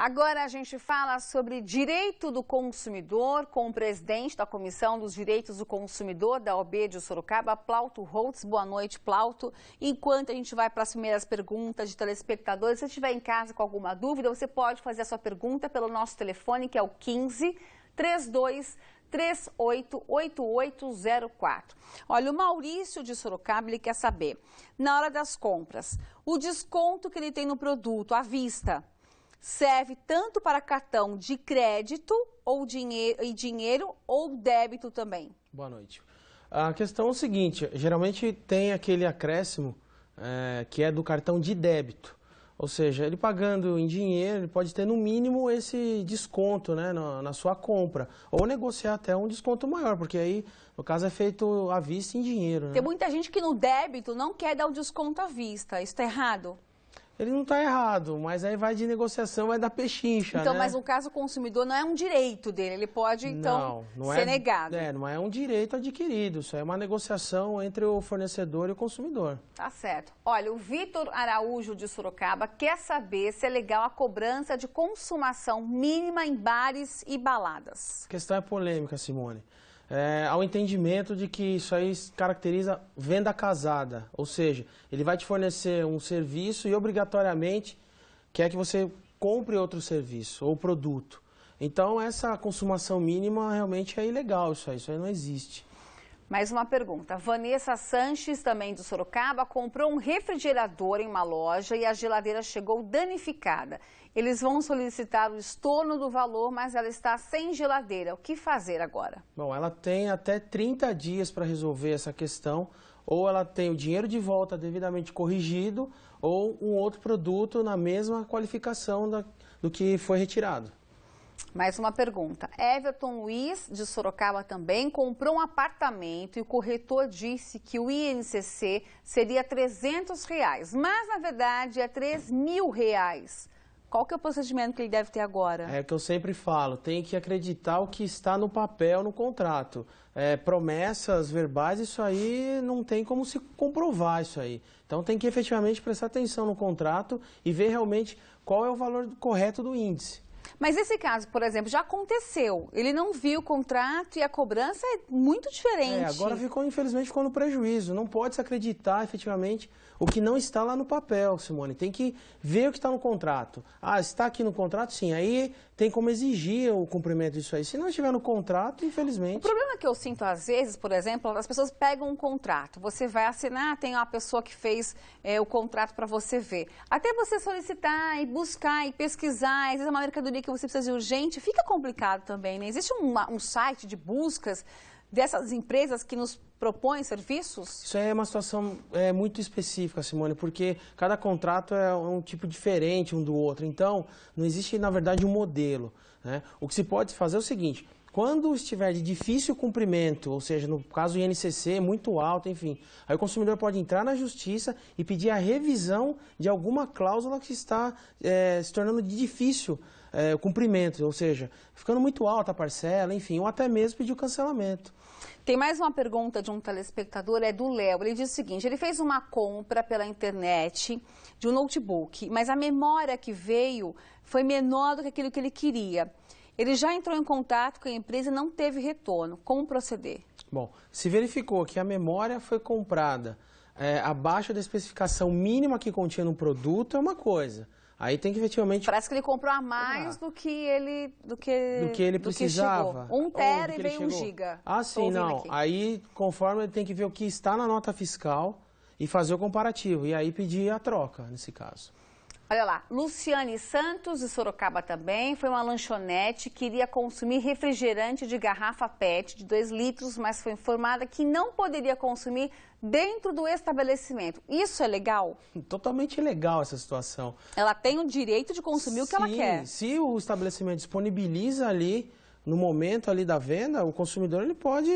Agora a gente fala sobre direito do consumidor com o presidente da Comissão dos Direitos do Consumidor da OB de Sorocaba, Plauto Holtz. Boa noite, Plauto. Enquanto a gente vai para as primeiras perguntas de telespectadores, se estiver em casa com alguma dúvida, você pode fazer a sua pergunta pelo nosso telefone, que é o 15 32 388804. Olha, o Maurício de Sorocaba ele quer saber, na hora das compras, o desconto que ele tem no produto à vista serve tanto para cartão de crédito ou dinheiro, e dinheiro ou débito também? Boa noite. A questão é o seguinte, geralmente tem aquele acréscimo é, que é do cartão de débito. Ou seja, ele pagando em dinheiro, ele pode ter no mínimo esse desconto né, na, na, sua compra. Ou negociar até um desconto maior, porque aí, no caso, é feito à vista em dinheiro. Né? Tem muita gente que no débito não quer dar o desconto à vista. Isso está errado? Ele não está errado, mas aí vai de negociação, vai da pechincha, Então, né? mas no caso, o consumidor não é um direito dele, ele pode, então, não, não ser é, negado. É, não é um direito adquirido, isso é uma negociação entre o fornecedor e o consumidor. Tá certo. Olha, o Vitor Araújo de Sorocaba quer saber se é legal a cobrança de consumação mínima em bares e baladas. A questão é polêmica, Simone é, ao entendimento de que isso aí caracteriza venda casada. Ou seja, ele vai te fornecer um serviço e obrigatoriamente quer que você compre outro serviço ou produto. Então essa consumação mínima realmente é ilegal isso aí, isso aí não existe. Mais uma pergunta. Vanessa Sanches, também do Sorocaba, comprou um refrigerador em uma loja e a geladeira chegou danificada. Eles vão solicitar o estorno do valor, mas ela está sem geladeira. O que fazer agora? Bom, ela tem até 30 dias para resolver essa questão. Ou ela tem o dinheiro de volta devidamente corrigido, ou um outro produto na mesma qualificação da, do que foi retirado. Mais uma pergunta. Everton Luiz, de Sorocaba, também comprou um apartamento e o corretor disse que o INCC seria 300 reais, mas na verdade é 3 mil reais. Qual que é o procedimento que ele deve ter agora? É o que eu sempre falo, tem que acreditar o que está no papel, no contrato. É, promessas verbais, isso aí não tem como se comprovar isso aí. Então tem que efetivamente prestar atenção no contrato e ver realmente qual é o valor correto do índice. Mas esse caso, por exemplo, já aconteceu. Ele não viu o contrato e a cobrança é muito diferente. É, agora ficou, infelizmente, ficou no prejuízo. Não pode se acreditar efetivamente o que não está lá no papel, Simone. Tem que ver o que está no contrato. Ah, está aqui no contrato? Sim. Aí tem como exigir o cumprimento disso aí. Se não estiver no contrato, infelizmente. O problema que eu sinto às vezes, por exemplo, as pessoas pegam um contrato. Você vai assinar, tem uma pessoa que fez é, o contrato para você ver. Até você solicitar e buscar e pesquisar, às vezes é uma mercadoria que que você precisa de urgente, fica complicado também, né? Existe uma, um site de buscas dessas empresas que nos propõem serviços? Isso é uma situação é, muito específica, Simone, porque cada contrato é um tipo diferente um do outro. Então, não existe, na verdade, um modelo. Né? O que se pode fazer é o seguinte, quando estiver de difícil cumprimento, ou seja, no caso do INCC, muito alto, enfim, aí o consumidor pode entrar na justiça e pedir a revisão de alguma cláusula que está é, se tornando de difícil é, o cumprimento, ou seja, ficando muito alta a parcela, enfim, ou até mesmo pedir o cancelamento. Tem mais uma pergunta de um telespectador, é do Léo. Ele diz o seguinte: ele fez uma compra pela internet de um notebook, mas a memória que veio foi menor do que aquilo que ele queria. Ele já entrou em contato com a empresa e não teve retorno. Como proceder? Bom, se verificou que a memória foi comprada é, abaixo da especificação mínima que continha no produto, é uma coisa. Aí tem que efetivamente. Parece que ele comprou a mais ah. do que ele do que do que ele precisava. Que um tera e veio um giga. Ah, sim, não. Aqui. Aí conforme ele tem que ver o que está na nota fiscal e fazer o comparativo e aí pedir a troca nesse caso. Olha lá, Luciane Santos, de Sorocaba também, foi uma lanchonete que iria consumir refrigerante de garrafa PET de 2 litros, mas foi informada que não poderia consumir dentro do estabelecimento. Isso é legal? Totalmente legal essa situação. Ela tem o direito de consumir Sim, o que ela quer. Se o estabelecimento disponibiliza ali no momento ali da venda, o consumidor ele pode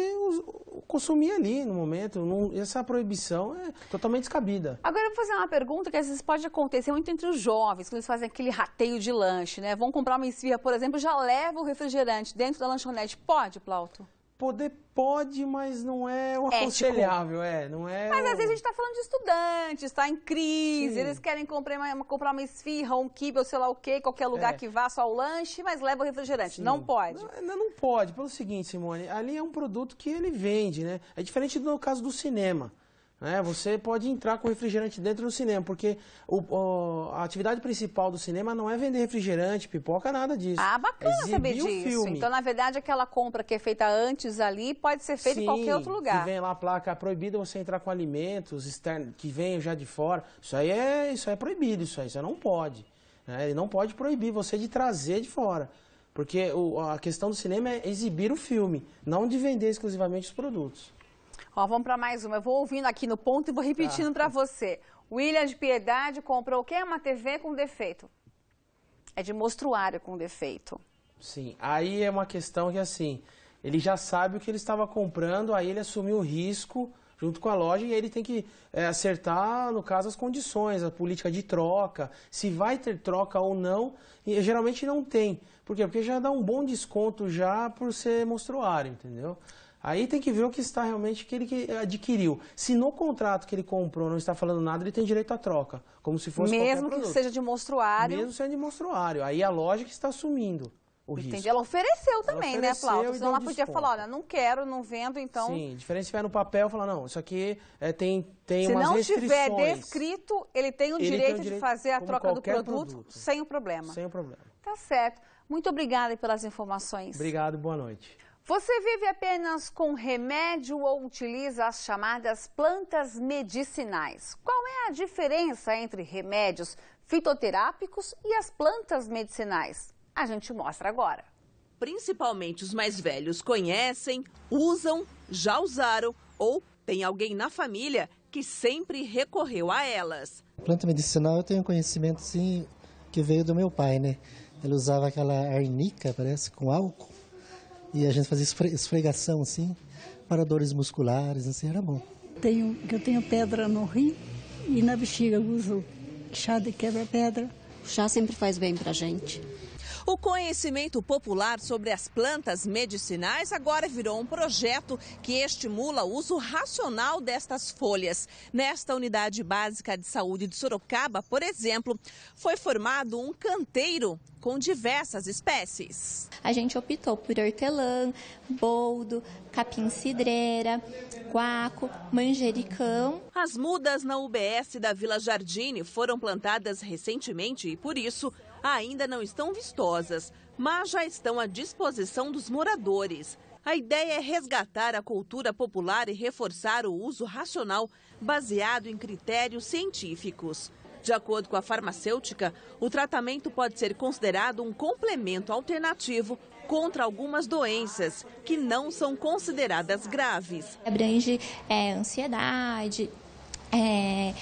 consumir ali no momento. Não, essa proibição é totalmente descabida. Agora eu vou fazer uma pergunta que às vezes pode acontecer muito entre os jovens, quando eles fazem aquele rateio de lanche, né? Vão comprar uma esfirra, por exemplo, já leva o refrigerante dentro da lanchonete. Pode, Plauto? poder pode, mas não é o é, tipo, aconselhável, é. Não é mas o... às vezes a gente está falando de estudantes, está em crise, Sim. eles querem comprar uma, comprar uma esfirra, um kibe, ou sei lá o quê, qualquer lugar é. que vá, só o lanche, mas leva o refrigerante. Sim. Não pode. Não, não pode, pelo seguinte, Simone, ali é um produto que ele vende, né? É diferente do caso do cinema. Né? Você pode entrar com refrigerante dentro do cinema, porque o, o, a atividade principal do cinema não é vender refrigerante, pipoca, nada disso. Ah, bacana Exibir saber disso. Filme. Então, na verdade, aquela compra que é feita antes ali pode ser feita Sim, em qualquer outro lugar. Que vem lá a placa é proibida você entrar com alimentos externos que venham já de fora. Isso aí é, isso é proibido, isso aí, isso aí não pode. Né? Ele não pode proibir você de trazer de fora. Porque o, a questão do cinema é exibir o filme, não de vender exclusivamente os produtos. Ó, vamos para mais uma. Eu vou ouvindo aqui no ponto e vou repetindo tá. para você. William de Piedade comprou o que? Uma TV com defeito. É de mostruário com defeito. Sim, aí é uma questão que assim, ele já sabe o que ele estava comprando, aí ele assumiu o risco junto com a loja e aí ele tem que é, acertar, no caso, as condições, a política de troca, se vai ter troca ou não, e geralmente não tem. Por quê? Porque já dá um bom desconto já por ser mostruário, entendeu? Aí tem que ver o que está realmente que ele adquiriu. Se no contrato que ele comprou não está falando nada, ele tem direito à troca, como se fosse Mesmo que seja de monstruário. Mesmo sendo de monstruário. Aí a loja que está assumindo o Entendi. risco. Ela ofereceu ela também, né, ofereceu né, Flávio? Senão ela podia desconto. falar, olha, não quero, não vendo, então... Sim, diferente se tiver no papel, falar, não, isso aqui é, tem, tem umas restrições. Se não tiver descrito, ele tem o, ele direito, tem o direito de fazer a troca do produto, produto, sem o problema. Sem o problema. Tá certo. Muito obrigada pelas informações. Obrigado, boa noite. Você vive apenas com remédio ou utiliza as chamadas plantas medicinais? Qual é a diferença entre remédios fitoterápicos e as plantas medicinais? A gente mostra agora. Principalmente os mais velhos conhecem, usam, já usaram ou tem alguém na família que sempre recorreu a elas. Planta medicinal eu tenho conhecimento sim que veio do meu pai, né? Ele usava aquela arnica, parece, com álcool e a gente fazia esfregação assim, para dores musculares, assim, era bom. Tenho, eu tenho pedra no rim e na bexiga, uso chá de quebra-pedra. O chá sempre faz bem a gente. O conhecimento popular sobre as plantas medicinais agora virou um projeto que estimula o uso racional destas folhas. Nesta unidade básica de saúde de Sorocaba, por exemplo, foi formado um canteiro com diversas espécies. A gente optou por hortelã, boldo, capim-cidreira, guaco, manjericão. As mudas na UBS da Vila Jardine foram plantadas recentemente e, por isso, ainda não estão vistosas, mas já estão à disposição dos moradores. A ideia é resgatar a cultura popular e reforçar o uso racional baseado em critérios científicos. De acordo com a farmacêutica, o tratamento pode ser considerado um complemento alternativo contra algumas doenças que não são consideradas graves. Abrange é, ansiedade, é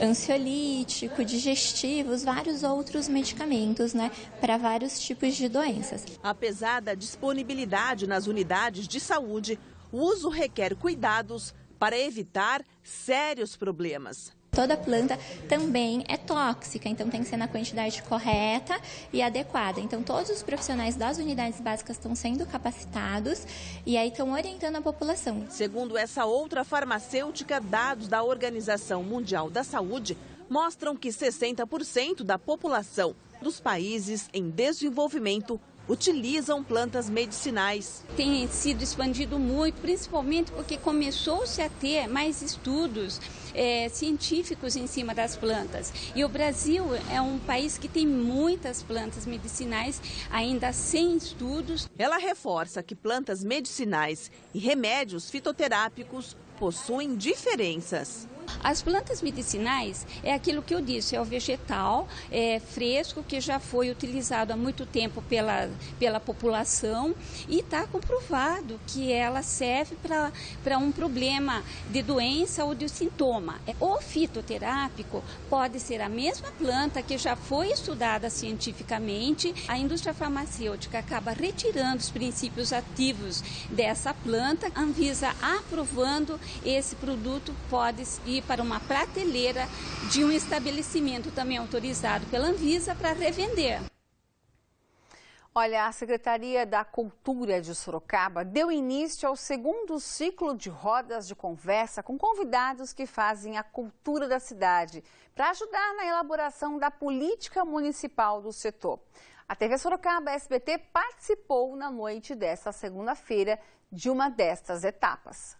ansiolítico, digestivos, vários outros medicamentos, né, para vários tipos de doenças. Apesar da disponibilidade nas unidades de saúde, o uso requer cuidados para evitar sérios problemas toda planta também é tóxica, então tem que ser na quantidade correta e adequada. Então todos os profissionais das unidades básicas estão sendo capacitados e aí estão orientando a população. Segundo essa outra farmacêutica, dados da Organização Mundial da Saúde mostram que 60% da população dos países em desenvolvimento utilizam plantas medicinais. Tem sido expandido muito, principalmente porque começou-se a ter mais estudos é, científicos em cima das plantas. E o Brasil é um país que tem muitas plantas medicinais, ainda sem estudos. Ela reforça que plantas medicinais e remédios fitoterápicos possuem diferenças. As plantas medicinais é aquilo que eu disse, é o vegetal é, fresco que já foi utilizado há muito tempo pela, pela população e está comprovado que ela serve para um problema de doença ou de sintoma. É, o fitoterápico pode ser a mesma planta que já foi estudada cientificamente, a indústria farmacêutica acaba retirando os princípios ativos dessa planta, Anvisa aprovando esse produto pode ir para uma prateleira de um estabelecimento também autorizado pela Anvisa para revender. Olha, a Secretaria da Cultura de Sorocaba deu início ao segundo ciclo de rodas de conversa com convidados que fazem a cultura da cidade, para ajudar na elaboração da política municipal do setor. A TV Sorocaba SBT participou na noite desta segunda-feira de uma destas etapas.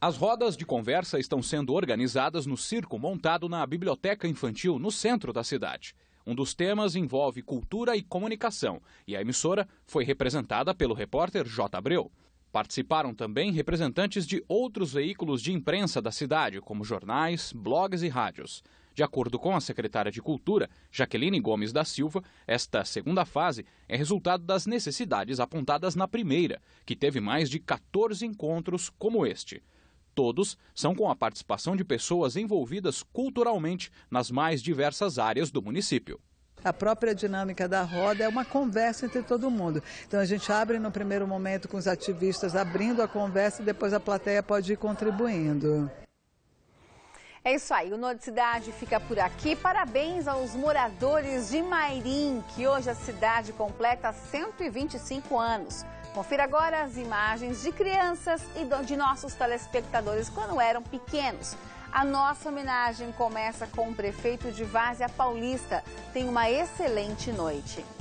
As rodas de conversa estão sendo organizadas no circo montado na Biblioteca Infantil, no centro da cidade. Um dos temas envolve cultura e comunicação, e a emissora foi representada pelo repórter J. Abreu. Participaram também representantes de outros veículos de imprensa da cidade, como jornais, blogs e rádios. De acordo com a secretária de Cultura, Jaqueline Gomes da Silva, esta segunda fase é resultado das necessidades apontadas na primeira, que teve mais de 14 encontros como este. Todos são com a participação de pessoas envolvidas culturalmente nas mais diversas áreas do município. A própria dinâmica da roda é uma conversa entre todo mundo. Então a gente abre no primeiro momento com os ativistas abrindo a conversa e depois a plateia pode ir contribuindo. É isso aí, o Norte Cidade fica por aqui. Parabéns aos moradores de Mairim, que hoje a cidade completa 125 anos. Confira agora as imagens de crianças e de nossos telespectadores quando eram pequenos. A nossa homenagem começa com o prefeito de Várzea Paulista. Tenha uma excelente noite.